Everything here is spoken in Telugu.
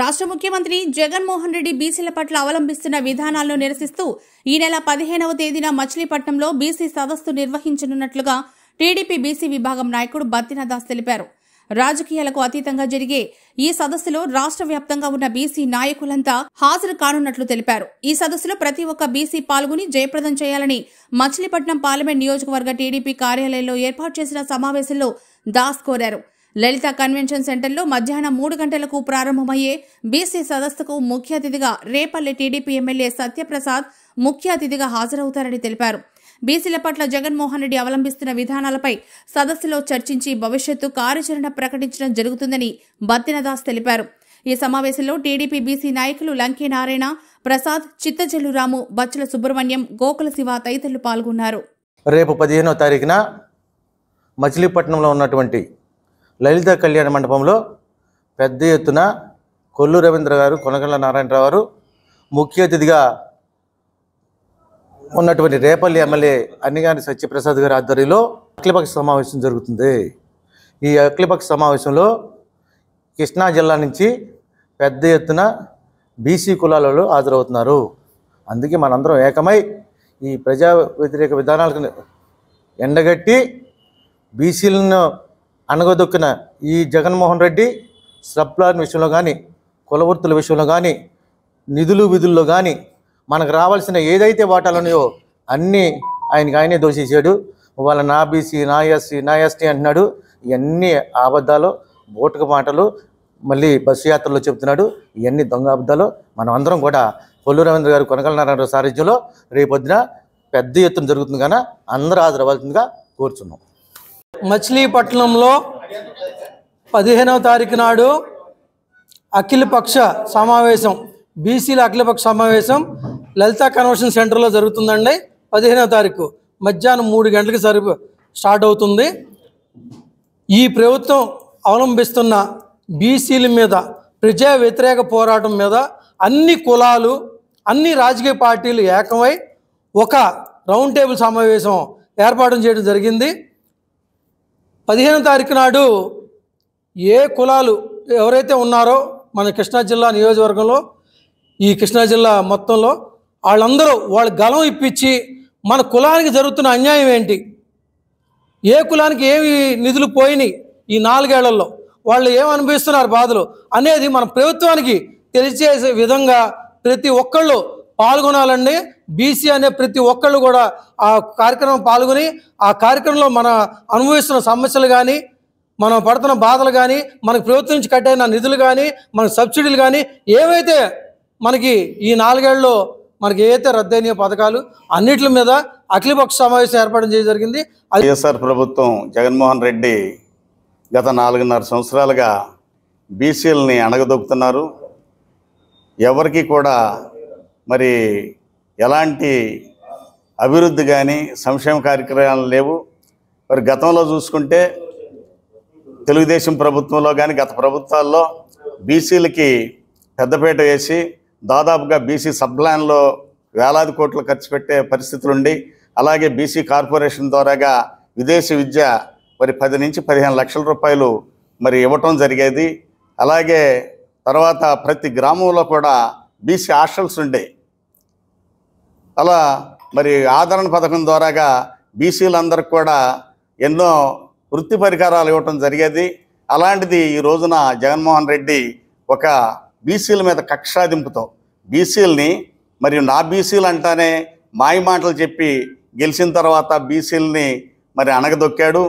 రాష్ట్ర ముఖ్యమంత్రి జగన్మోహన్ రెడ్డి బీసీల పట్ల అవలంబిస్తున్న విధానాలను నిరసిస్తూ ఈ నెల పదిహేనవ తేదీన మచిలీపట్నంలో బీసీ సదస్సు నిర్వహించనున్నట్లుగా టీడీపీ బీసీ విభాగం నాయకుడు బత్తినదాస్ తెలిపారు రాజకీయాలకు అతీతంగా జరిగే ఈ సదస్సులో రాష్ట్ర వ్యాప్తంగా ఉన్న బీసీ నాయకులంతా హాజరు కానున్నట్లు తెలిపారు ఈ సదస్సులో ప్రతి ఒక్క బీసీ పాల్గొని జయప్రదం చేయాలని మచిలీపట్నం పార్లమెంట్ నియోజకవర్గ టీడీపీ కార్యాలయంలో ఏర్పాటు చేసిన సమావేశంలో దాస్ కోరారు లలిత కన్వెన్షన్ సెంటర్లో మధ్యాహ్నం మూడు గంటలకు ప్రారంభమయ్యే బీసీ సదస్సుకు ముఖ్య అతిథిగా రేపల్లి టీడీపీ ఎమ్మెల్యే సత్యప్రసాద్ ముఖ్య అతిథిగా హాజరవుతారని తెలిపారు బీసీల పట్ల జగన్మోహన్ రెడ్డి అవలంబిస్తున్న విధానాలపై సదస్సులో చర్చించి భవిష్యత్తు కార్యాచరణ ప్రకటించడం జరుగుతుందని బత్తినదాస్ తెలిపారు ఈ సమావేశంలో టీడీపీ బీసీ నాయకులు లంకే నారాయణ ప్రసాద్ చిత్తజల్లు రాము బచ్చల సుబ్రహ్మణ్యం గోకుల శివ తదితరులు పాల్గొన్నారు రేపు పదిహేనో తారీఖున మచిలీపట్నంలో ఉన్నటువంటి లలిత కళ్యాణ మండపంలో పెద్ద ఎత్తున కొల్లు రవీంద్ర గారు కొనగళ్ళ నారాయణరావు గారు ముఖ్య అతిథిగా ఉన్నటువంటి రేపల్లి ఎమ్మెల్యే అన్నిగాని సత్యప్రసాద్ గారి ఆధ్వర్యంలో అఖిలపక్ష సమావేశం జరుగుతుంది ఈ అఖిలపక్ష సమావేశంలో కృష్ణా జిల్లా నుంచి పెద్ద ఎత్తున బీసీ కులాలలో హాజరవుతున్నారు అందుకే మనందరం ఏకమై ఈ ప్రజా వ్యతిరేక విధానాలకు ఎండగట్టి బీసీలను అనగదొక్కిన ఈ జగన్మోహన్ రెడ్డి సబ్లాన్ విషయంలో కానీ కులవృత్తుల విషయంలో కానీ నిధులు విధుల్లో కానీ మనకు రావాల్సిన ఏదైతే వాటాలు ఉన్నాయో అన్నీ ఆయనకి ఆయనే దోషించాడు వాళ్ళ నా బీసీ నా ఎస్సీ నా ఎస్టీ అంటున్నాడు ఇవన్నీ అబద్ధాలు బోటుకు మాటలు మళ్ళీ బస్సు యాత్రలో చెబుతున్నాడు ఇవన్నీ దొంగ అబద్ధాలు మనం అందరం కూడా కొల్లు రవీంద్ర గారు కొనకల నారాయణరావు సారథ్యంలో రేపొద్దున పెద్ద ఎత్తున జరుగుతుంది కానీ అందరూ హాజరవ్వాల్సిందిగా కోరుచున్నాం మచిలీపట్నంలో పదిహేనవ తారీఖు నాడు అఖిలపక్ష సమావేశం బీసీల అఖిలపక్ష సమావేశం లలిత కన్వెన్షన్ సెంటర్లో జరుగుతుందండి పదిహేనవ తారీఖు మధ్యాహ్నం మూడు గంటలకు సరి స్టార్ట్ అవుతుంది ఈ ప్రభుత్వం అవలంబిస్తున్న బీసీల మీద ప్రజా వ్యతిరేక పోరాటం మీద అన్ని కులాలు అన్ని రాజకీయ పార్టీలు ఏకమై ఒక రౌండ్ టేబుల్ సమావేశం ఏర్పాటు చేయడం జరిగింది పదిహేను తారీఖు నాడు ఏ కులాలు ఎవరైతే ఉన్నారో మన కృష్ణా జిల్లా నియోజకవర్గంలో ఈ కృష్ణా జిల్లా మొత్తంలో వాళ్ళందరూ వాళ్ళు గలం ఇప్పించి మన కులానికి జరుగుతున్న అన్యాయం ఏంటి ఏ కులానికి ఏమి నిధులు పోయినాయి ఈ నాలుగేళ్లలో వాళ్ళు ఏం అనుభవిస్తున్నారు బాధలు అనేది మన ప్రభుత్వానికి తెలియజేసే విధంగా ప్రతి ఒక్కళ్ళు పాల్గొనాలండి బీసీ అనే ప్రతి ఒక్కళ్ళు కూడా ఆ కార్యక్రమం పాల్గొని ఆ కార్యక్రమంలో మన అనుభవిస్తున్న సమస్యలు కానీ మనం పడుతున్న బాధలు కానీ మనకు ప్రభుత్వం నుంచి కట్టైన నిధులు కానీ మనకు సబ్సిడీలు కానీ ఏవైతే మనకి ఈ నాలుగేళ్లలో మనకి ఏవైతే రద్దయిన పథకాలు అన్నిటి మీద అఖిలపక్ష సమావేశం ఏర్పాటు చేయడం జరిగింది వైఎస్ఆర్ ప్రభుత్వం జగన్మోహన్ రెడ్డి గత నాలుగున్నర సంవత్సరాలుగా బీసీలని అణగదొక్కుతున్నారు ఎవరికి కూడా మరి ఎలాంటి అభివృద్ధి కానీ సంక్షేమ కార్యక్రమాలు లేవు మరి గతంలో చూసుకుంటే తెలుగుదేశం ప్రభుత్వంలో కానీ గత ప్రభుత్వాల్లో బీసీలకి పెద్దపీట వేసి దాదాపుగా బీసీ సబ్లాన్లో వేలాది కోట్లు ఖర్చు పెట్టే పరిస్థితులుండి అలాగే బీసీ కార్పొరేషన్ ద్వారాగా విదేశీ విద్య మరి పది నుంచి పదిహేను లక్షల రూపాయలు మరి ఇవ్వటం జరిగేది అలాగే తర్వాత ప్రతి గ్రామంలో కూడా బీసీ హాస్టల్స్ ఉండే అలా మరి ఆదరణ పథకం ద్వారాగా బీసీలందరికి కూడా ఎన్నో వృత్తి పరికరాలు ఇవ్వటం జరిగేది అలాంటిది ఈ రోజున జగన్మోహన్ రెడ్డి ఒక బీసీల మీద కక్షాదింపుతో బీసీలని మరియు నా బీసీలు అంటానే మాయ మాటలు చెప్పి గెలిచిన తర్వాత బీసీలని మరి అణగదొక్కాడు